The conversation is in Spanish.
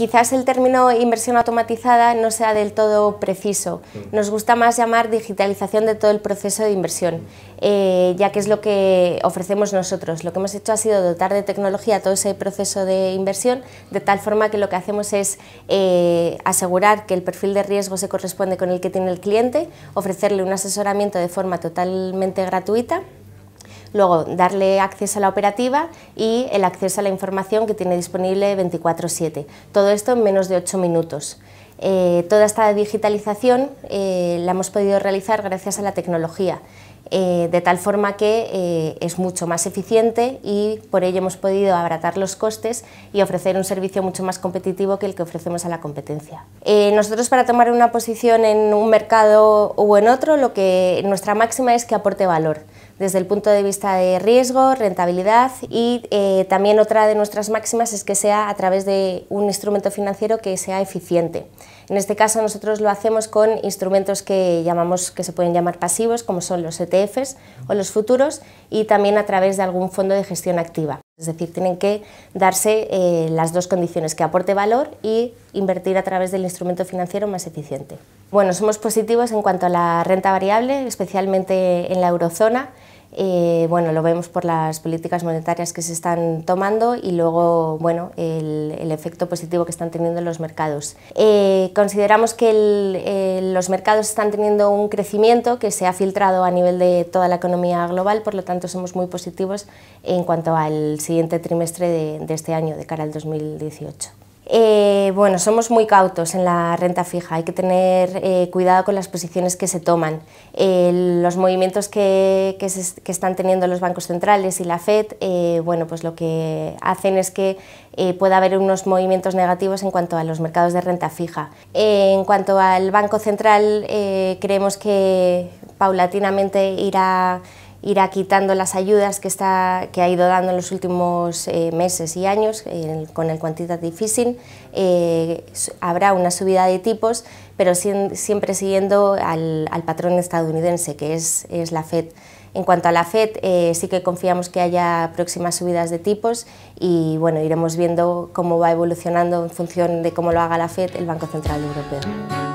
quizás el término inversión automatizada no sea del todo preciso. Mm. Nos gusta más llamar digitalización de todo el proceso de inversión, eh, ya que es lo que ofrecemos nosotros. Lo que hemos hecho ha sido dotar de tecnología todo ese proceso de inversión, de tal forma que lo que hacemos es eh, asegurar que el perfil de riesgo se corresponde con el que tiene el cliente, ofrecerle un asesoramiento de forma totalmente gratuita luego darle acceso a la operativa y el acceso a la información que tiene disponible 24/7. Todo esto en menos de 8 minutos. Eh, toda esta digitalización eh, la hemos podido realizar gracias a la tecnología. Eh, de tal forma que eh, es mucho más eficiente y por ello hemos podido abaratar los costes y ofrecer un servicio mucho más competitivo que el que ofrecemos a la competencia. Eh, nosotros para tomar una posición en un mercado o en otro, lo que nuestra máxima es que aporte valor desde el punto de vista de riesgo, rentabilidad y también otra de nuestras máximas es que sea a través de un instrumento financiero que sea eficiente. En este caso nosotros lo hacemos con instrumentos que llamamos que se pueden llamar pasivos como son los ETF. E o los futuros y también a través de algún fondo de gestión activa. Es decir, tienen que darse eh, las dos condiciones, que aporte valor y invertir a través del instrumento financiero más eficiente. Bueno, somos positivos en cuanto a la renta variable, especialmente en la eurozona. Eh, bueno, lo vemos por las políticas monetarias que se están tomando y luego, bueno, el, efecto positivo que están teniendo en los mercados. Eh, consideramos que eh, los mercados están teniendo un crecimiento que se ha filtrado a nivel de toda la economía global, por lo tanto somos muy positivos en cuanto al siguiente trimestre de, de este año, de cara al 2018. Eh, bueno, somos muy cautos en la renta fija, hay que tener eh, cuidado con las posiciones que se toman. los movimientos que, que, están teniendo los bancos centrales y la FED, eh, bueno, pues lo que hacen es que pueda haber unos movimientos negativos en cuanto a los mercados de renta fija. en cuanto al Banco Central, creemos que paulatinamente irá irá quitando las ayudas que, está, que ha ido dando en los últimos eh, meses y años con el quantitative difícil eh, habrá una subida de tipos, pero siempre siguiendo al, al, patrón estadounidense, que es, es, la FED. En cuanto a la FED, eh, sí que confiamos que haya próximas subidas de tipos y bueno, iremos viendo cómo va evolucionando en función de cómo lo haga la FED, el Banco Central Europeo.